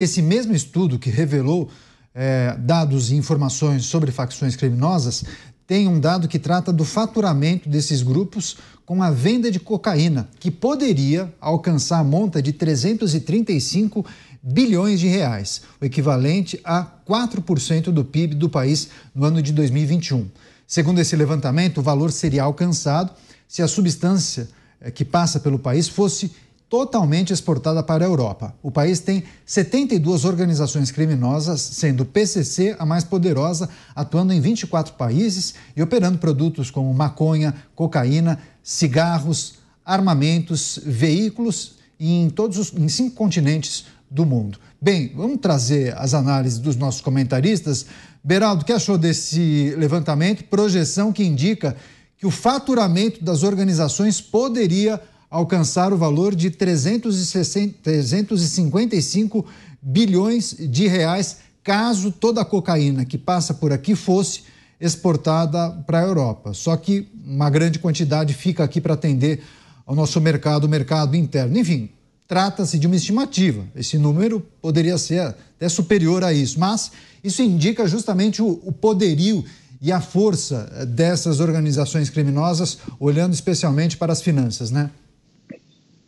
Esse mesmo estudo que revelou é, dados e informações sobre facções criminosas tem um dado que trata do faturamento desses grupos com a venda de cocaína, que poderia alcançar a monta de 335 bilhões de reais, o equivalente a 4% do PIB do país no ano de 2021. Segundo esse levantamento, o valor seria alcançado se a substância é, que passa pelo país fosse totalmente exportada para a Europa. O país tem 72 organizações criminosas, sendo o PCC a mais poderosa, atuando em 24 países e operando produtos como maconha, cocaína, cigarros, armamentos, veículos em todos os em cinco continentes do mundo. Bem, vamos trazer as análises dos nossos comentaristas. Beraldo, o que achou desse levantamento? Projeção que indica que o faturamento das organizações poderia alcançar o valor de 360, 355 bilhões de reais, caso toda a cocaína que passa por aqui fosse exportada para a Europa. Só que uma grande quantidade fica aqui para atender ao nosso mercado, o mercado interno. Enfim, trata-se de uma estimativa. Esse número poderia ser até superior a isso, mas isso indica justamente o, o poderio e a força eh, dessas organizações criminosas, olhando especialmente para as finanças, né?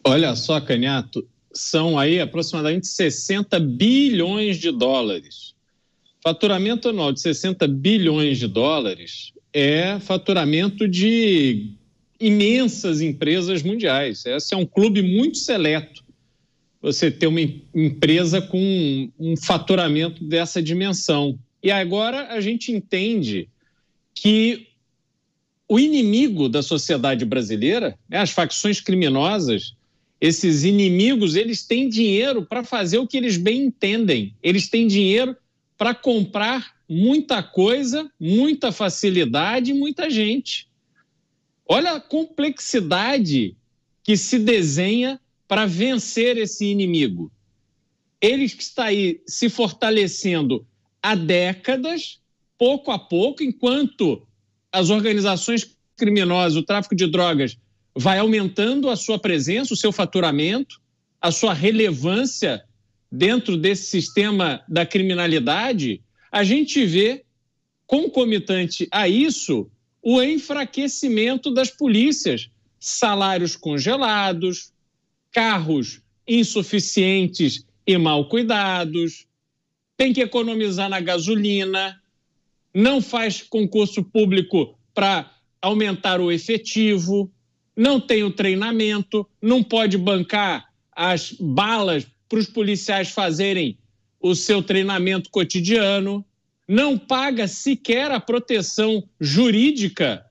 Olha só, Caniato, são aí aproximadamente 60 bilhões de dólares. Faturamento anual de 60 bilhões de dólares é faturamento de imensas empresas mundiais. Esse é um clube muito seleto. Você ter uma empresa com um faturamento dessa dimensão. E agora a gente entende que o inimigo da sociedade brasileira, né, as facções criminosas, esses inimigos, eles têm dinheiro para fazer o que eles bem entendem. Eles têm dinheiro para comprar muita coisa, muita facilidade, muita gente. Olha a complexidade que se desenha para vencer esse inimigo. Ele que está aí se fortalecendo há décadas, pouco a pouco, enquanto as organizações criminosas, o tráfico de drogas vai aumentando a sua presença, o seu faturamento, a sua relevância dentro desse sistema da criminalidade, a gente vê concomitante a isso o enfraquecimento das polícias, salários congelados, carros insuficientes e mal cuidados, tem que economizar na gasolina, não faz concurso público para aumentar o efetivo não tem o treinamento, não pode bancar as balas para os policiais fazerem o seu treinamento cotidiano, não paga sequer a proteção jurídica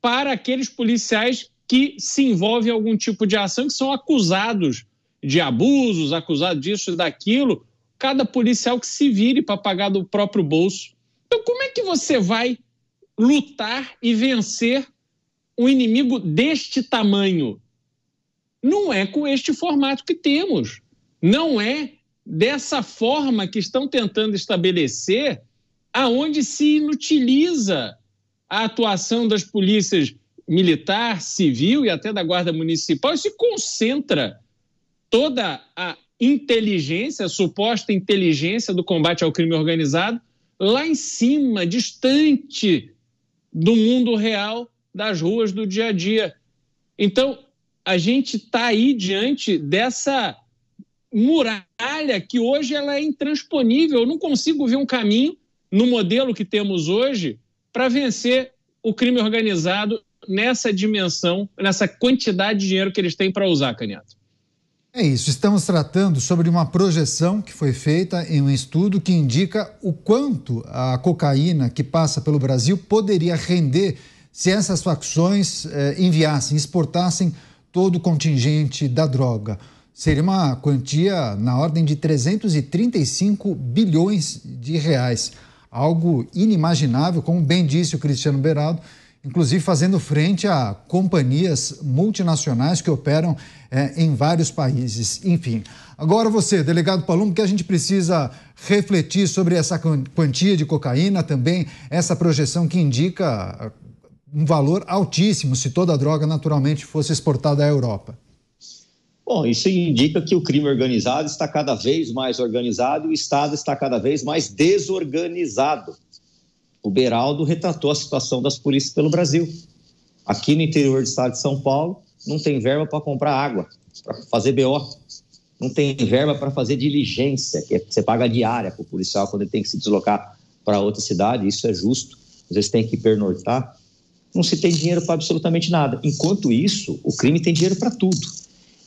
para aqueles policiais que se envolvem em algum tipo de ação, que são acusados de abusos, acusados disso e daquilo. Cada policial que se vire para pagar do próprio bolso. Então, como é que você vai lutar e vencer um inimigo deste tamanho. Não é com este formato que temos. Não é dessa forma que estão tentando estabelecer, aonde se inutiliza a atuação das polícias militar, civil e até da guarda municipal, e se concentra toda a inteligência, a suposta inteligência do combate ao crime organizado, lá em cima, distante do mundo real, das ruas do dia a dia. Então, a gente está aí diante dessa muralha que hoje ela é intransponível. Eu não consigo ver um caminho no modelo que temos hoje para vencer o crime organizado nessa dimensão, nessa quantidade de dinheiro que eles têm para usar, Caniato. É isso, estamos tratando sobre uma projeção que foi feita em um estudo que indica o quanto a cocaína que passa pelo Brasil poderia render se essas facções eh, enviassem, exportassem todo o contingente da droga. Seria uma quantia na ordem de 335 bilhões de reais. Algo inimaginável, como bem disse o Cristiano Beraldo, inclusive fazendo frente a companhias multinacionais que operam eh, em vários países. Enfim, agora você, delegado Palumbo, que a gente precisa refletir sobre essa quantia de cocaína, também essa projeção que indica um valor altíssimo se toda a droga naturalmente fosse exportada à Europa. Bom, isso indica que o crime organizado está cada vez mais organizado e o Estado está cada vez mais desorganizado. O Beraldo retratou a situação das polícias pelo Brasil. Aqui no interior do estado de São Paulo, não tem verba para comprar água, para fazer BO. Não tem verba para fazer diligência, que é, você paga diária para o policial quando ele tem que se deslocar para outra cidade, isso é justo. às vezes tem que pernortar não se tem dinheiro para absolutamente nada. Enquanto isso, o crime tem dinheiro para tudo,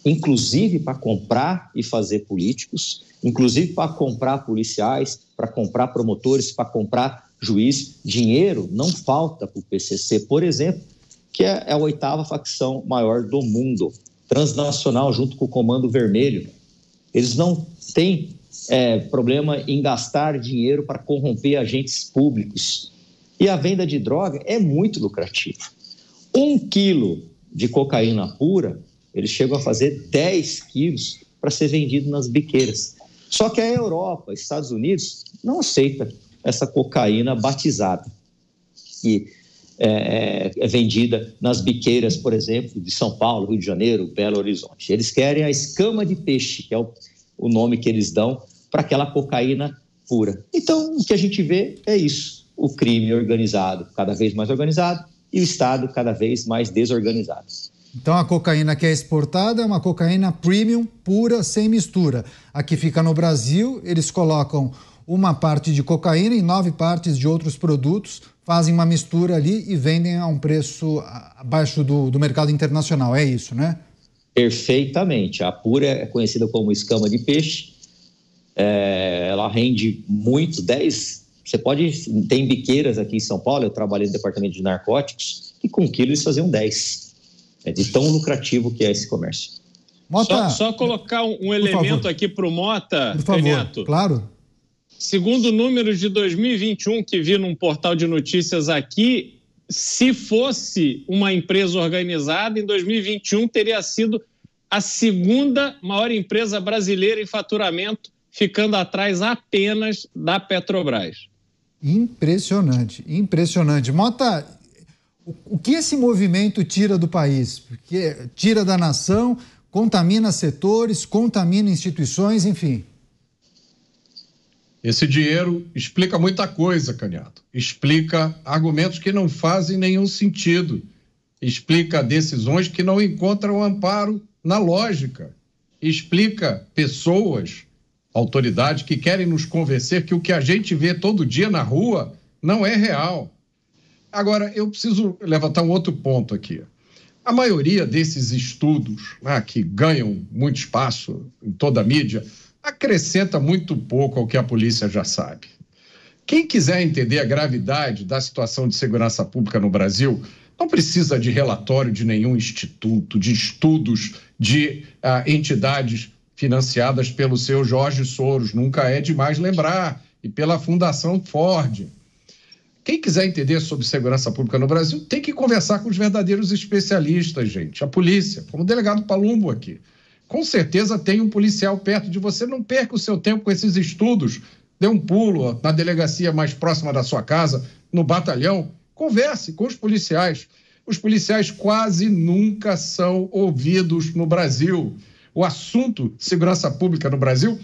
inclusive para comprar e fazer políticos, inclusive para comprar policiais, para comprar promotores, para comprar juiz. Dinheiro não falta para o PCC, por exemplo, que é, é a oitava facção maior do mundo, transnacional, junto com o Comando Vermelho. Eles não têm é, problema em gastar dinheiro para corromper agentes públicos e a venda de droga é muito lucrativa. Um quilo de cocaína pura, eles chegam a fazer 10 quilos para ser vendido nas biqueiras. Só que a Europa, Estados Unidos, não aceita essa cocaína batizada, que é, é, é, vendida nas biqueiras, por exemplo, de São Paulo, Rio de Janeiro, Belo Horizonte. Eles querem a escama de peixe, que é o, o nome que eles dão para aquela cocaína pura. Então, o que a gente vê é isso o crime organizado cada vez mais organizado e o Estado cada vez mais desorganizado. Então a cocaína que é exportada é uma cocaína premium, pura, sem mistura. Aqui fica no Brasil, eles colocam uma parte de cocaína e nove partes de outros produtos, fazem uma mistura ali e vendem a um preço abaixo do, do mercado internacional. É isso, né? Perfeitamente. A pura é conhecida como escama de peixe. É, ela rende muito, 10, você pode. Tem biqueiras aqui em São Paulo, eu trabalhei no departamento de narcóticos, e com um quilo eles faziam 10. É de tão lucrativo que é esse comércio. Mota, só, só colocar um, elemento favor. aqui para o Mota, por favor, Claro. Segundo números de 2021 que vi num portal de notícias aqui, se fosse uma empresa organizada, em 2021 teria sido a segunda maior empresa brasileira em faturamento, ficando atrás apenas da Petrobras. Impressionante, impressionante. Mota, o que esse movimento tira do país? Porque tira da nação, contamina setores, contamina instituições, enfim. Esse dinheiro explica muita coisa, Caniato. Explica argumentos que não fazem nenhum sentido. Explica decisões que não encontram amparo na lógica. Explica pessoas autoridade que querem nos convencer que o que a gente vê todo dia na rua não é real. Agora, eu preciso levantar um outro ponto aqui. A maioria desses estudos né, que ganham muito espaço em toda a mídia acrescenta muito pouco ao que a polícia já sabe. Quem quiser entender a gravidade da situação de segurança pública no Brasil, não precisa de relatório de nenhum instituto, de estudos de ah, entidades financiadas pelo seu Jorge Soros, nunca é demais lembrar, e pela Fundação Ford. Quem quiser entender sobre segurança pública no Brasil tem que conversar com os verdadeiros especialistas, gente. A polícia, como o delegado Palumbo aqui. Com certeza tem um policial perto de você. Não perca o seu tempo com esses estudos. Dê um pulo na delegacia mais próxima da sua casa, no batalhão. Converse com os policiais. Os policiais quase nunca são ouvidos no Brasil o assunto segurança pública no Brasil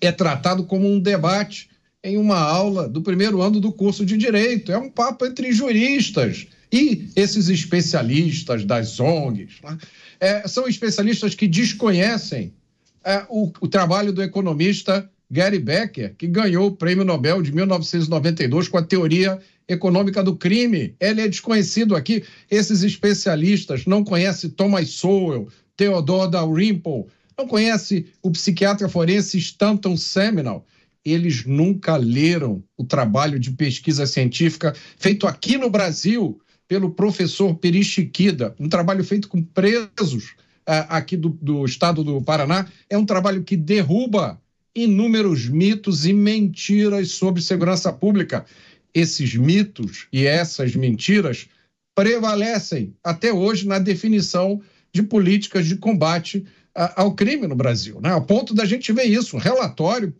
é tratado como um debate em uma aula do primeiro ano do curso de direito. É um papo entre juristas e esses especialistas das ONGs. Né? É, são especialistas que desconhecem é, o, o trabalho do economista Gary Becker, que ganhou o Prêmio Nobel de 1992 com a teoria econômica do crime. Ele é desconhecido aqui. Esses especialistas não conhecem Thomas Sowell, Theodore Dalrymple, não conhece o psiquiatra forense Stanton Seminal. Eles nunca leram o trabalho de pesquisa científica feito aqui no Brasil pelo professor Peri um trabalho feito com presos ah, aqui do, do estado do Paraná. É um trabalho que derruba inúmeros mitos e mentiras sobre segurança pública. Esses mitos e essas mentiras prevalecem até hoje na definição de políticas de combate ao crime no Brasil, né? Ao ponto da gente ver isso, um relatório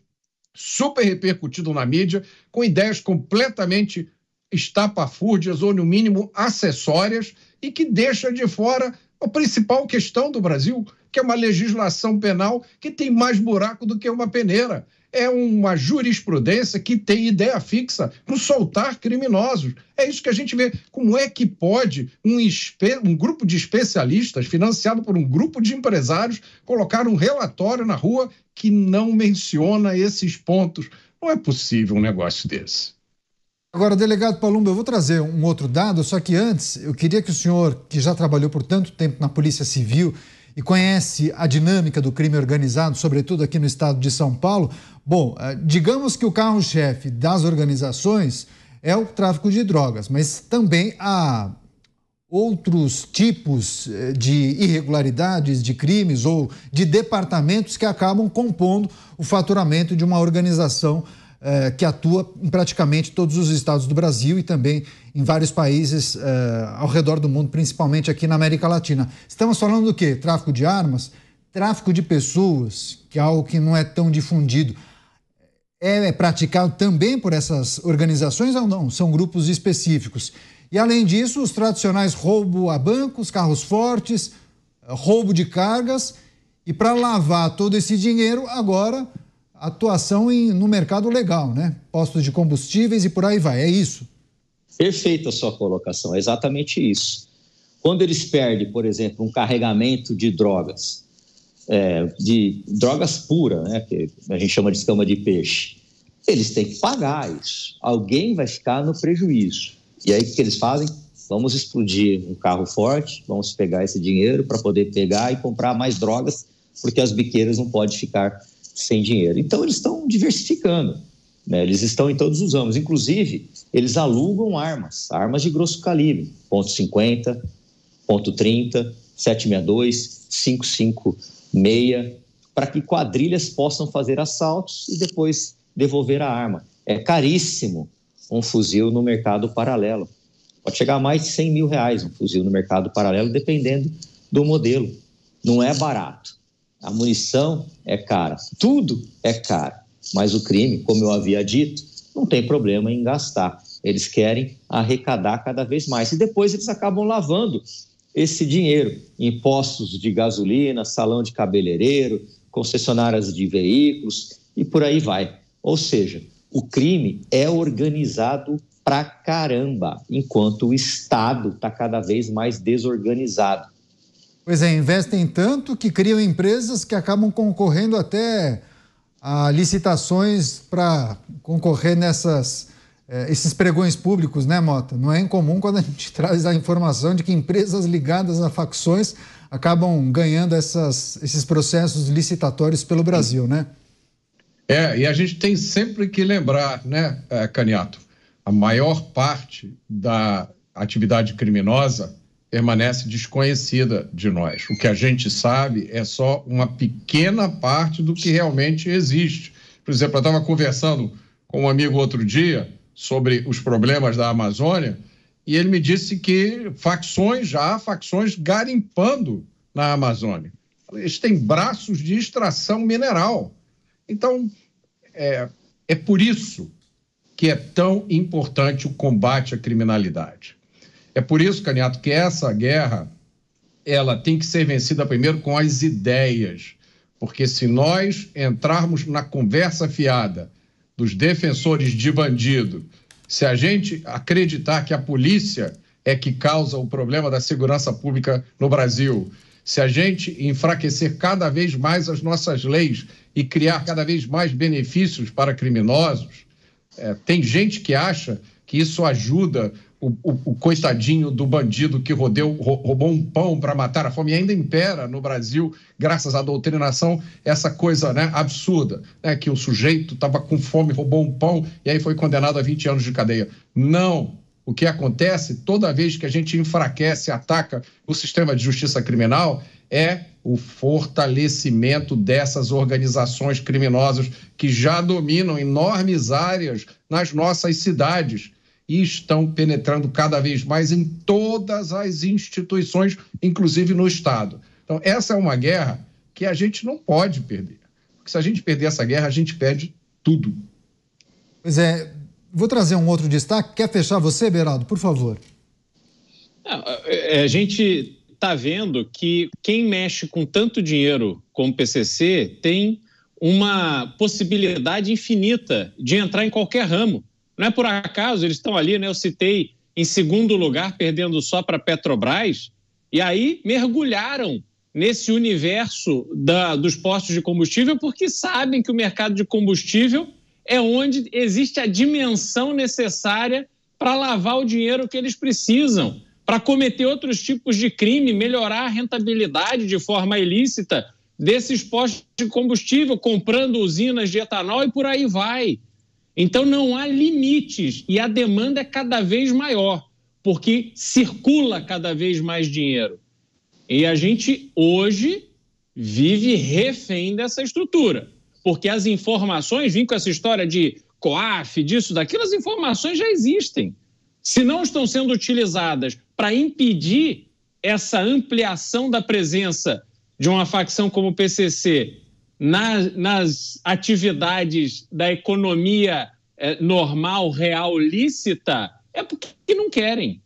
super repercutido na mídia, com ideias completamente estapafúrdias ou, no mínimo, acessórias, e que deixa de fora a principal questão do Brasil, que é uma legislação penal que tem mais buraco do que uma peneira. É uma jurisprudência que tem ideia fixa no soltar criminosos. É isso que a gente vê. Como é que pode um, um grupo de especialistas, financiado por um grupo de empresários, colocar um relatório na rua que não menciona esses pontos? Não é possível um negócio desse. Agora, delegado Palumba, eu vou trazer um outro dado, só que antes eu queria que o senhor, que já trabalhou por tanto tempo na Polícia Civil e conhece a dinâmica do crime organizado, sobretudo aqui no estado de São Paulo, bom, eh, digamos que o carro-chefe das organizações é o tráfico de drogas, mas também há outros tipos eh, de irregularidades, de crimes ou de departamentos que acabam compondo o faturamento de uma organização é, que atua em praticamente todos os estados do Brasil e também em vários países é, ao redor do mundo, principalmente aqui na América Latina. Estamos falando do quê? Tráfico de armas, tráfico de pessoas, que é algo que não é tão difundido. É, é praticado também por essas organizações ou não? São grupos específicos. E além disso, os tradicionais roubo a bancos, carros fortes, roubo de cargas. E para lavar todo esse dinheiro, agora atuação em, no mercado legal, né? Postos de combustíveis e por aí vai, é isso. Perfeita a sua colocação, é exatamente isso. Quando eles perdem, por exemplo, um carregamento de drogas, é, de drogas puras, né, que a gente chama de escama de peixe, eles têm que pagar isso. Alguém vai ficar no prejuízo. E aí o que eles fazem? Vamos explodir um carro forte, vamos pegar esse dinheiro para poder pegar e comprar mais drogas, porque as biqueiras não podem ficar sem dinheiro. Então, eles estão diversificando. Né? Eles estão em todos os ramos. Inclusive, eles alugam armas, armas de grosso calibre, ponto .50, ponto .30, 762, 556, para que quadrilhas possam fazer assaltos e depois devolver a arma. É caríssimo um fuzil no mercado paralelo. Pode chegar a mais de 100 mil reais um fuzil no mercado paralelo, dependendo do modelo. Não é barato a munição é cara, tudo é caro. Mas o crime, como eu havia dito, não tem problema em gastar. Eles querem arrecadar cada vez mais. E depois eles acabam lavando esse dinheiro. em Impostos de gasolina, salão de cabeleireiro, concessionárias de veículos e por aí vai. Ou seja, o crime é organizado pra caramba, enquanto o Estado está cada vez mais desorganizado. Pois é, investem tanto que criam empresas que acabam concorrendo até a licitações para concorrer nessas eh, esses pregões públicos, né, Mota? Não é incomum quando a gente traz a informação de que empresas ligadas a facções acabam ganhando essas, esses processos licitatórios pelo Brasil, né? É, e a gente tem sempre que lembrar, né, eh, Caniato? A maior parte da atividade criminosa permanece desconhecida de nós. O que a gente sabe é só uma pequena parte do que realmente existe. Por exemplo, eu estava conversando com um amigo outro dia sobre os problemas da Amazônia e ele me disse que facções já, facções garimpando na Amazônia. Eles têm braços de extração mineral. Então, é, é por isso que é tão importante o combate à criminalidade. É por isso, Caniato, que essa guerra ela tem que ser vencida primeiro com as ideias, porque se nós entrarmos na conversa fiada dos defensores de bandido, se a gente acreditar que a polícia é que causa o problema da segurança pública no Brasil, se a gente enfraquecer cada vez mais as nossas leis e criar cada vez mais benefícios para criminosos, é, tem gente que acha que isso ajuda o, o, coitadinho do bandido que rodeu, roubou um pão para matar a fome e ainda impera no Brasil, graças à doutrinação, essa coisa né, absurda, né, que o sujeito estava com fome, roubou um pão e aí foi condenado a 20 anos de cadeia. Não! O que acontece toda vez que a gente enfraquece, ataca o sistema de justiça criminal, é o fortalecimento dessas organizações criminosas que já dominam enormes áreas nas nossas cidades e estão penetrando cada vez mais em todas as instituições, inclusive no Estado. Então, essa é uma guerra que a gente não pode perder. Porque se a gente perder essa guerra, a gente perde tudo. Pois é. Vou trazer um outro destaque. Quer fechar você, Beraldo, por favor? É, a gente está vendo que quem mexe com tanto dinheiro como o PCC tem uma possibilidade infinita de entrar em qualquer ramo. Não é por acaso, eles estão ali, né? Eu citei em segundo lugar, perdendo só para Petrobras, e aí mergulharam nesse universo da, dos postos de combustível porque sabem que o mercado de combustível é onde existe a dimensão necessária para lavar o dinheiro que eles precisam, para cometer outros tipos de crime, melhorar a rentabilidade de forma ilícita desses postos de combustível, comprando usinas de etanol e por aí vai. Então não há limites e a demanda é cada vez maior, porque circula cada vez mais dinheiro. E a gente hoje vive refém dessa estrutura, porque as informações, vim com essa história de COAF, disso, daquilo, as informações já existem. Se não estão sendo utilizadas para impedir essa ampliação da presença de uma facção como o PCC nas, nas atividades da economia eh, normal, real, lícita, é porque não querem.